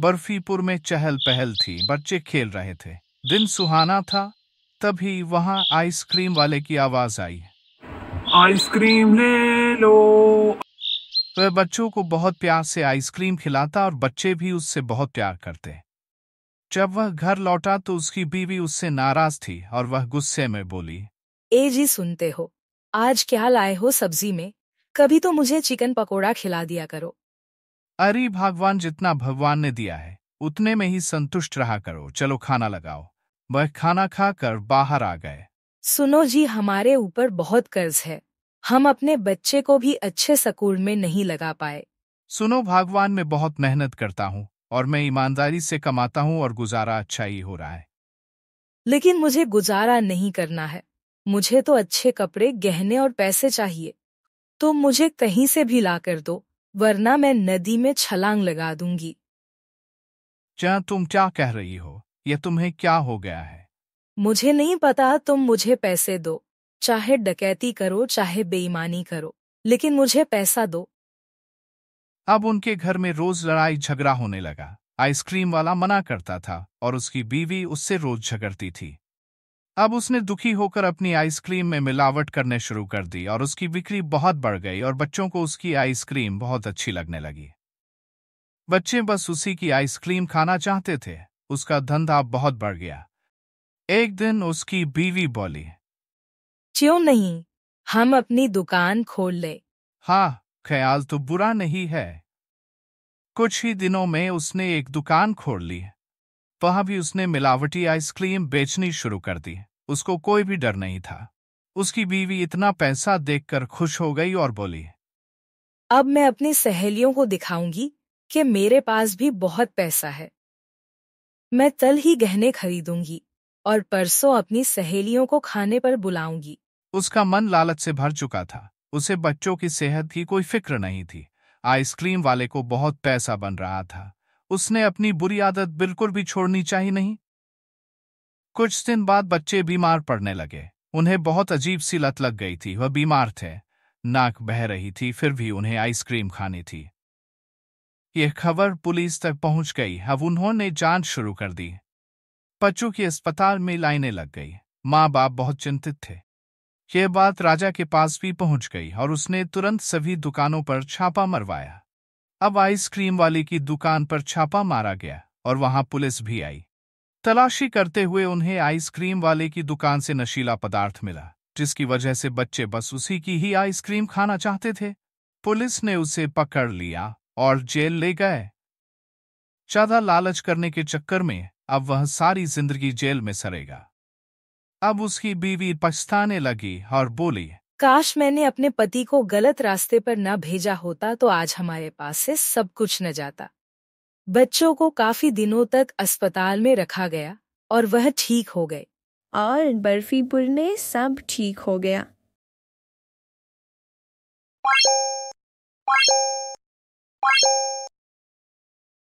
बर्फीपुर में चहल पहल थी बच्चे खेल रहे थे दिन सुहाना था तभी वहाँ आइसक्रीम वाले की आवाज आई आइसक्रीम ले लो वह बच्चों को बहुत प्यार से आइसक्रीम खिलाता और बच्चे भी उससे बहुत प्यार करते जब वह घर लौटा तो उसकी बीवी उससे नाराज थी और वह गुस्से में बोली ए जी सुनते हो आज क्या लाए हो सब्जी में कभी तो मुझे चिकन पकोड़ा खिला दिया करो अरे भगवान जितना भगवान ने दिया है उतने में ही संतुष्ट रहा करो चलो खाना लगाओ वह खाना खाकर बाहर आ गए सुनो जी हमारे ऊपर बहुत कर्ज है हम अपने बच्चे को भी अच्छे स्कूल में नहीं लगा पाए सुनो भगवान मैं बहुत मेहनत करता हूँ और मैं ईमानदारी से कमाता हूँ और गुजारा अच्छा ही हो रहा है लेकिन मुझे गुजारा नहीं करना है मुझे तो अच्छे कपड़े गहने और पैसे चाहिए तुम तो मुझे कहीं से भी ला कर दो वरना मैं नदी में छलांग लगा दूंगी चा तुम क्या कह रही हो यह तुम्हें क्या हो गया है मुझे नहीं पता तुम मुझे पैसे दो चाहे डकैती करो चाहे बेईमानी करो लेकिन मुझे पैसा दो अब उनके घर में रोज लड़ाई झगड़ा होने लगा आइसक्रीम वाला मना करता था और उसकी बीवी उससे रोज झगड़ती थी अब उसने दुखी होकर अपनी आइसक्रीम में मिलावट करने शुरू कर दी और उसकी बिक्री बहुत बढ़ गई और बच्चों को उसकी आइसक्रीम बहुत अच्छी लगने लगी बच्चे बस उसी की आइसक्रीम खाना चाहते थे उसका धंधा बहुत बढ़ गया एक दिन उसकी बीवी बोली क्यों नहीं हम अपनी दुकान खोल ले हाँ ख्याल तो बुरा नहीं है कुछ ही दिनों में उसने एक दुकान खोल ली वहां भी उसने मिलावटी आइसक्रीम बेचनी शुरू कर दी उसको कोई भी डर नहीं था उसकी बीवी इतना पैसा देखकर खुश हो गई और बोली अब मैं अपनी सहेलियों को दिखाऊंगी कि मेरे पास भी बहुत पैसा है मैं कल ही गहने खरीदूंगी और परसों अपनी सहेलियों को खाने पर बुलाऊंगी उसका मन लालच से भर चुका था उसे बच्चों की सेहत की कोई फिक्र नहीं थी आइसक्रीम वाले को बहुत पैसा बन रहा था उसने अपनी बुरी आदत बिल्कुल भी छोड़नी चाहिए नहीं कुछ दिन बाद बच्चे बीमार पड़ने लगे उन्हें बहुत अजीब सी लत लग गई थी वह बीमार थे नाक बह रही थी फिर भी उन्हें आइसक्रीम खानी थी यह खबर पुलिस तक पहुंच गई अब उन्होंने जांच शुरू कर दी बच्चों की अस्पताल में लाइनें लग गई माँ बाप बहुत चिंतित थे यह बात राजा के पास भी पहुंच गई और उसने तुरंत सभी दुकानों पर छापा मरवाया अब आइसक्रीम वाले की दुकान पर छापा मारा गया और वहां पुलिस भी आई तलाशी करते हुए उन्हें आइसक्रीम वाले की दुकान से नशीला पदार्थ मिला जिसकी वजह से बच्चे बस उसी की ही आइसक्रीम खाना चाहते थे पुलिस ने उसे पकड़ लिया और जेल ले गए ज्यादा लालच करने के चक्कर में अब वह सारी जिंदगी जेल में सरेगा अब उसकी बीवी पछताने लगी और बोली काश मैंने अपने पति को गलत रास्ते पर न भेजा होता तो आज हमारे पास से सब कुछ न जाता बच्चों को काफी दिनों तक अस्पताल में रखा गया और वह ठीक हो गए और बर्फीपुर ने सब ठीक हो गया Bye.